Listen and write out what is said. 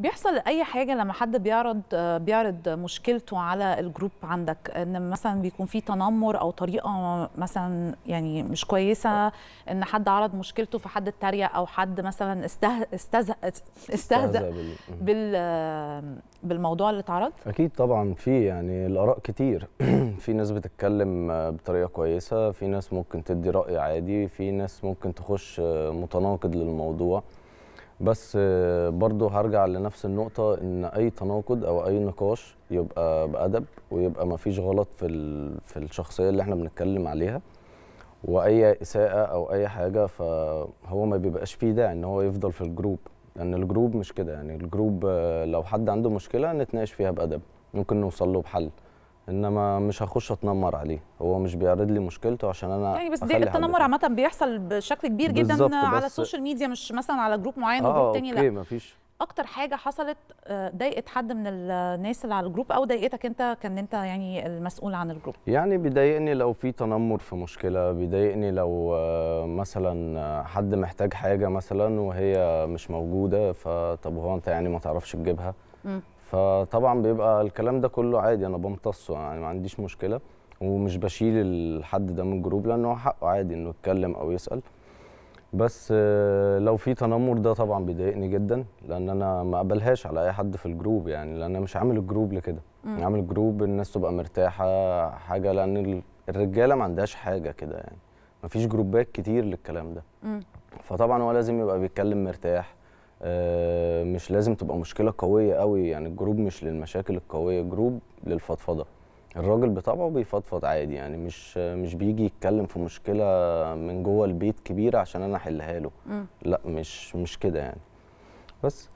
بيحصل اي حاجه لما حد بيعرض بيعرض مشكلته على الجروب عندك ان مثلا بيكون في تنمر او طريقه مثلا يعني مش كويسه ان حد عرض مشكلته فحد اتريق او حد مثلا استه... استهزأ استهزأ بال بالموضوع اللي اتعرض؟ اكيد طبعا في يعني الاراء كتير في ناس بتتكلم بطريقه كويسه في ناس ممكن تدي راي عادي في ناس ممكن تخش متناقض للموضوع بس آه، برضه هرجع لنفس النقطة إن أي تناقض أو أي نقاش يبقى بأدب ويبقى مفيش غلط في في الشخصية اللي إحنا بنتكلم عليها وأي إساءة أو أي حاجة فهو ما بيبقاش فيه داعي إن هو يفضل في الجروب لأن يعني الجروب مش كده يعني الجروب آه، لو حد عنده مشكلة نتناقش فيها بأدب ممكن نوصل له بحل انما مش هخش اتنمر عليه هو مش بيعرض لي مشكلته عشان انا يعني بس دي التنمر عامه بيحصل بشكل كبير جدا على السوشيال ميديا مش مثلا على جروب معين او جروب آه، تاني لا مفيش اكتر حاجه حصلت آه، ضايقت حد من الناس اللي على الجروب او ضايقتك انت كان انت يعني المسؤول عن الجروب يعني بيضايقني لو في تنمر في مشكله بيضايقني لو آه، مثلا حد محتاج حاجه مثلا وهي مش موجوده فطب هو انت يعني ما تعرفش تجيبها فطبعا بيبقى الكلام ده كله عادي انا بمتصه يعني ما عنديش مشكله ومش بشيل الحد ده من الجروب لانه حقه عادي انه يتكلم او يسال بس آه، لو في تنمر ده طبعا بيضايقني جدا لان انا ما قبلهاش على اي حد في الجروب يعني لان انا مش عامل الجروب لكده انا عامل جروب الناس تبقى مرتاحه حاجه لان الرجاله ما عندهاش حاجه كده يعني ما فيش جروبات كتير للكلام ده فطبعا هو لازم يبقى بيتكلم مرتاح آه، مش لازم تبقى مشكله قويه قوي يعني الجروب مش للمشاكل القويه جروب للفضفضه الراجل بطبعه بيفضفض عادي يعني مش مش بيجي يتكلم في مشكله من جوه البيت كبيره عشان انا احلها له لا مش مش كده يعني بس